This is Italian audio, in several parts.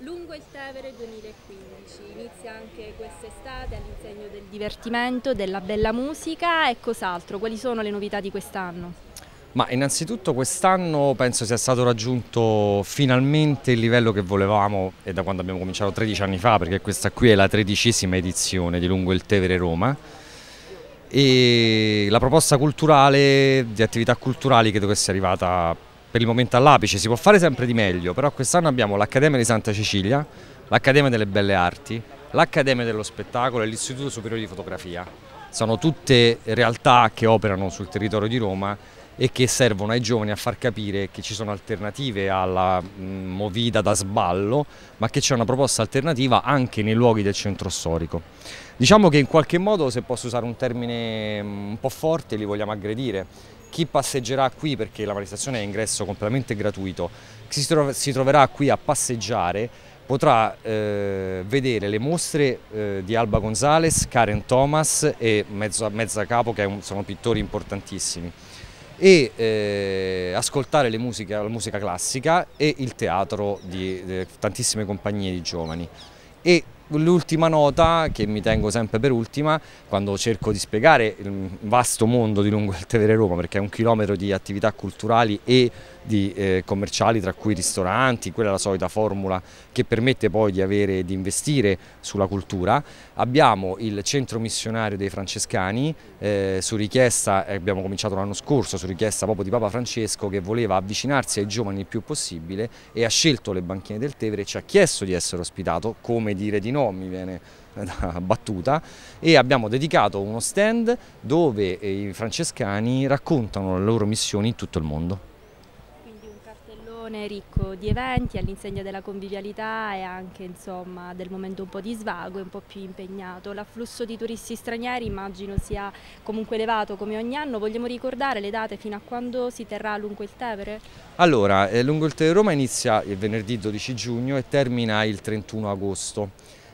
Lungo il Tevere 2015, inizia anche quest'estate all'insegno del divertimento, della bella musica e cos'altro, quali sono le novità di quest'anno? Ma innanzitutto quest'anno penso sia stato raggiunto finalmente il livello che volevamo e da quando abbiamo cominciato 13 anni fa, perché questa qui è la tredicesima edizione di Lungo il Tevere Roma e la proposta culturale, di attività culturali credo che sia arrivata per il momento all'apice, si può fare sempre di meglio, però quest'anno abbiamo l'Accademia di Santa Cecilia, l'Accademia delle Belle Arti, l'Accademia dello Spettacolo e l'Istituto Superiore di Fotografia sono tutte realtà che operano sul territorio di Roma e che servono ai giovani a far capire che ci sono alternative alla mm, movida da sballo, ma che c'è una proposta alternativa anche nei luoghi del centro storico. Diciamo che in qualche modo, se posso usare un termine mm, un po' forte, li vogliamo aggredire. Chi passeggerà qui, perché la manifestazione è ingresso completamente gratuito, si troverà qui a passeggiare potrà eh, vedere le mostre eh, di Alba Gonzales, Karen Thomas e Mezza, Mezza Capo che un, sono pittori importantissimi e eh, ascoltare musica, la musica classica e il teatro di, di eh, tantissime compagnie di giovani e L'ultima nota, che mi tengo sempre per ultima, quando cerco di spiegare il vasto mondo di lungo il Tevere Roma, perché è un chilometro di attività culturali e di eh, commerciali, tra cui ristoranti, quella è la solita formula che permette poi di, avere, di investire sulla cultura. Abbiamo il centro missionario dei francescani, eh, su richiesta, eh, abbiamo cominciato l'anno scorso, su richiesta proprio di Papa Francesco, che voleva avvicinarsi ai giovani il più possibile e ha scelto le banchine del Tevere e ci ha chiesto di essere ospitato, come dire di no no, mi viene battuta, e abbiamo dedicato uno stand dove eh, i francescani raccontano le loro missioni in tutto il mondo Quindi un ricco di eventi all'insegna della convivialità e anche insomma, del momento un po' di svago e un po' più impegnato. L'afflusso di turisti stranieri immagino sia comunque elevato come ogni anno. Vogliamo ricordare le date fino a quando si terrà lungo il Tevere? Allora, eh, lungo il Tevere Roma inizia il eh, venerdì 12 giugno e termina il 31 agosto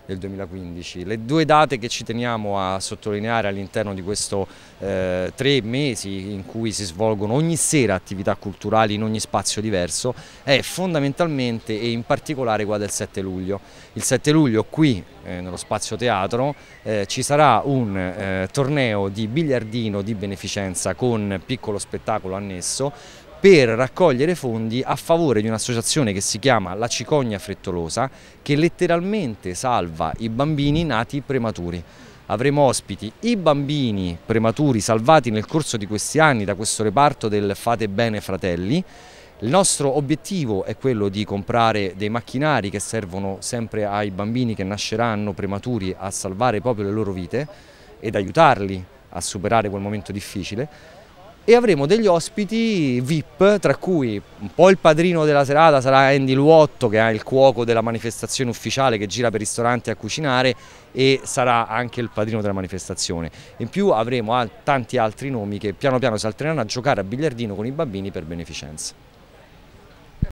del 2015. Le due date che ci teniamo a sottolineare all'interno di questi eh, tre mesi in cui si svolgono ogni sera attività culturali in ogni spazio diverso è fondamentalmente e in particolare quella del 7 luglio. Il 7 luglio qui eh, nello spazio teatro eh, ci sarà un eh, torneo di biliardino di beneficenza con piccolo spettacolo annesso per raccogliere fondi a favore di un'associazione che si chiama La Cicogna Frettolosa che letteralmente salva i bambini nati prematuri. Avremo ospiti i bambini prematuri salvati nel corso di questi anni da questo reparto del Fate Bene Fratelli il nostro obiettivo è quello di comprare dei macchinari che servono sempre ai bambini che nasceranno prematuri a salvare proprio le loro vite ed aiutarli a superare quel momento difficile e avremo degli ospiti VIP, tra cui un po' il padrino della serata sarà Andy Luotto, che è il cuoco della manifestazione ufficiale, che gira per ristoranti a cucinare e sarà anche il padrino della manifestazione. In più avremo tanti altri nomi che piano piano si alterneranno a giocare a biliardino con i bambini per beneficenza.